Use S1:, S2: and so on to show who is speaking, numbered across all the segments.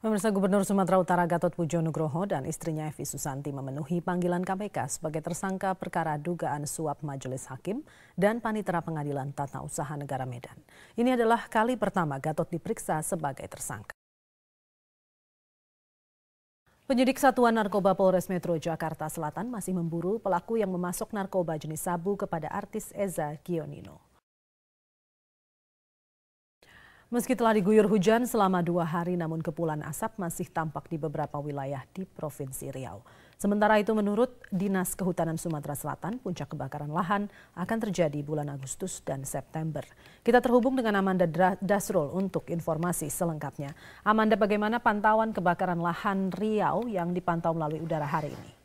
S1: Pemirsa Gubernur Sumatera Utara Gatot Pujo Nugroho dan istrinya Evi Susanti memenuhi panggilan KPK sebagai tersangka perkara dugaan suap Majelis Hakim dan Panitera Pengadilan Tata Usaha Negara Medan. Ini adalah kali pertama Gatot diperiksa sebagai tersangka. Penyidik Satuan Narkoba Polres Metro Jakarta Selatan masih memburu pelaku yang memasok narkoba jenis sabu kepada artis Eza Gionino. Meski telah diguyur hujan selama dua hari, namun kepulan asap masih tampak di beberapa wilayah di Provinsi Riau. Sementara itu menurut Dinas Kehutanan Sumatera Selatan, puncak kebakaran lahan akan terjadi bulan Agustus dan September. Kita terhubung dengan Amanda Dasrul untuk informasi selengkapnya. Amanda, bagaimana pantauan kebakaran lahan Riau yang dipantau melalui udara hari ini?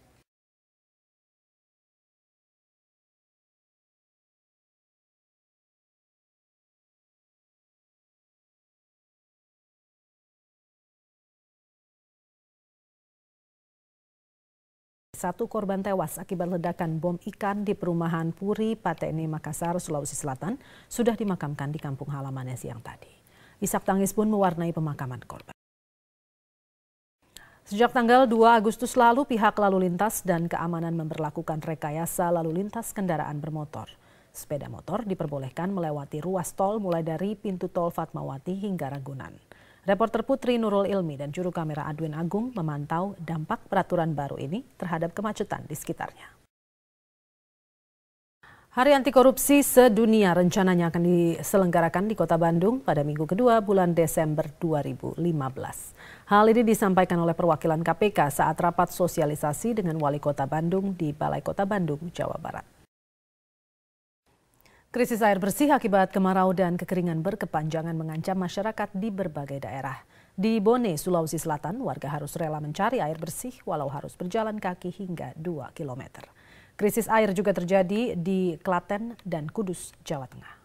S1: Satu korban tewas akibat ledakan bom ikan di perumahan Puri, Pateni, Makassar, Sulawesi Selatan sudah dimakamkan di kampung halamannya siang tadi. Isak tangis pun mewarnai pemakaman korban. Sejak tanggal 2 Agustus lalu, pihak lalu lintas dan keamanan memperlakukan rekayasa lalu lintas kendaraan bermotor. Sepeda motor diperbolehkan melewati ruas tol mulai dari pintu tol Fatmawati hingga Ragunan. Reporter Putri Nurul Ilmi dan juru kamera Adwin Agung memantau dampak peraturan baru ini terhadap kemacetan di sekitarnya. Hari Anti Korupsi Sedunia rencananya akan diselenggarakan di Kota Bandung pada minggu kedua bulan Desember 2015. Hal ini disampaikan oleh perwakilan KPK saat rapat sosialisasi dengan Wali Kota Bandung di Balai Kota Bandung, Jawa Barat. Krisis air bersih akibat kemarau dan kekeringan berkepanjangan mengancam masyarakat di berbagai daerah. Di Bone, Sulawesi Selatan, warga harus rela mencari air bersih walau harus berjalan kaki hingga 2 km. Krisis air juga terjadi di Klaten dan Kudus, Jawa Tengah.